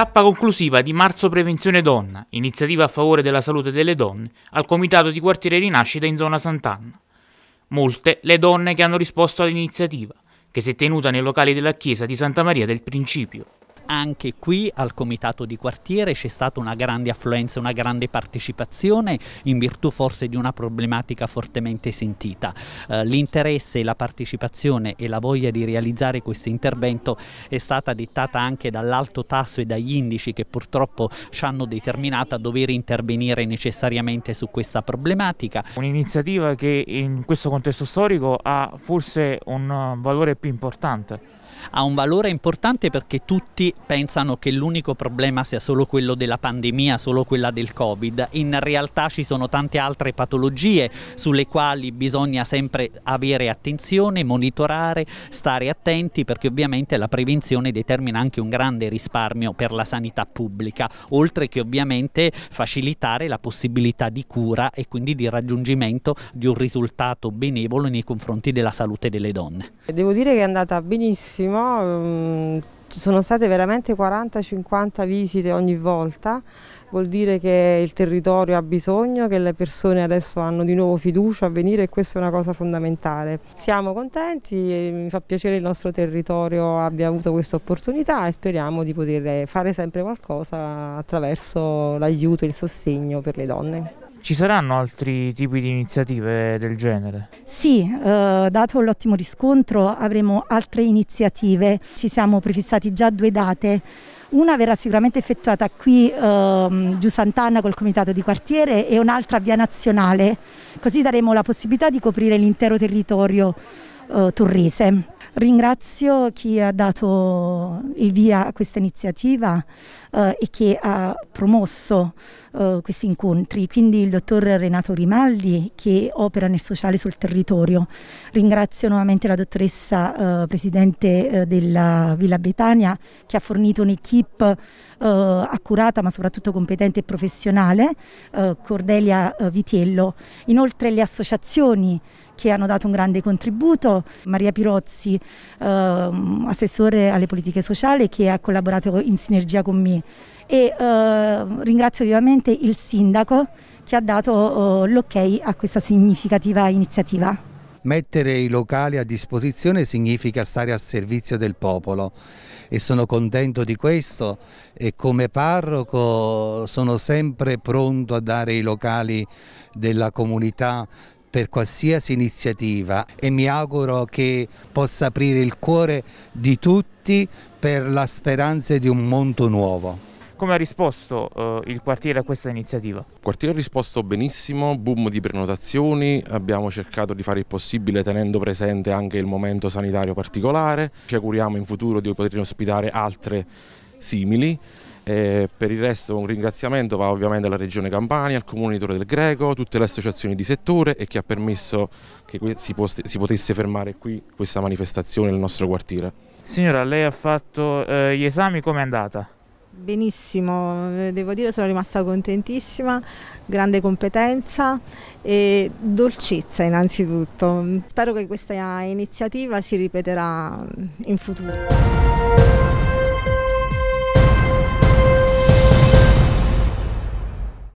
Tappa conclusiva di Marzo Prevenzione Donna, iniziativa a favore della salute delle donne, al comitato di quartiere Rinascita in zona Sant'Anna. Molte le donne che hanno risposto all'iniziativa, che si è tenuta nei locali della chiesa di Santa Maria del Principio anche qui al comitato di quartiere c'è stata una grande affluenza, una grande partecipazione in virtù forse di una problematica fortemente sentita. Eh, L'interesse, la partecipazione e la voglia di realizzare questo intervento è stata dettata anche dall'alto tasso e dagli indici che purtroppo ci hanno determinato a dover intervenire necessariamente su questa problematica. Un'iniziativa che in questo contesto storico ha forse un valore più importante ha un valore importante perché tutti pensano che l'unico problema sia solo quello della pandemia, solo quella del Covid. In realtà ci sono tante altre patologie sulle quali bisogna sempre avere attenzione, monitorare, stare attenti perché ovviamente la prevenzione determina anche un grande risparmio per la sanità pubblica, oltre che ovviamente facilitare la possibilità di cura e quindi di raggiungimento di un risultato benevolo nei confronti della salute delle donne. Devo dire che è andata benissimo, mm, sono state veramente 40-50 visite ogni volta, vuol dire che il territorio ha bisogno, che le persone adesso hanno di nuovo fiducia a venire e questa è una cosa fondamentale. Siamo contenti mi fa piacere che il nostro territorio abbia avuto questa opportunità e speriamo di poter fare sempre qualcosa attraverso l'aiuto e il sostegno per le donne. Ci saranno altri tipi di iniziative del genere? Sì, eh, dato l'ottimo riscontro avremo altre iniziative. Ci siamo prefissati già due date. Una verrà sicuramente effettuata qui eh, giù Sant'Anna col comitato di quartiere e un'altra via nazionale, così daremo la possibilità di coprire l'intero territorio eh, torrese. Ringrazio chi ha dato il via a questa iniziativa eh, e che ha promosso eh, questi incontri, quindi il dottor Renato Rimaldi che opera nel sociale sul territorio. Ringrazio nuovamente la dottoressa eh, presidente eh, della Villa Betania che ha fornito un'equipe eh, accurata ma soprattutto competente e professionale, eh, Cordelia Vitiello. Inoltre le associazioni che hanno dato un grande contributo, Maria Pirozzi, ehm, assessore alle politiche sociali che ha collaborato in sinergia con me e eh, ringrazio vivamente il sindaco che ha dato eh, l'ok a questa significativa iniziativa. Mettere i locali a disposizione significa stare al servizio del popolo e sono contento di questo e come parroco sono sempre pronto a dare i locali della comunità per qualsiasi iniziativa e mi auguro che possa aprire il cuore di tutti per la speranza di un mondo nuovo. Come ha risposto eh, il quartiere a questa iniziativa? Il quartiere ha risposto benissimo, boom di prenotazioni, abbiamo cercato di fare il possibile tenendo presente anche il momento sanitario particolare, ci auguriamo in futuro di poter ospitare altre simili. E eh, per il resto un ringraziamento va ovviamente alla Regione Campania, al Comune di Torre del Greco, tutte le associazioni di settore e che ha permesso che si, si potesse fermare qui questa manifestazione nel nostro quartiere. Signora, lei ha fatto eh, gli esami, com'è andata? Benissimo, eh, devo dire sono rimasta contentissima, grande competenza e dolcezza innanzitutto. Spero che questa iniziativa si ripeterà in futuro.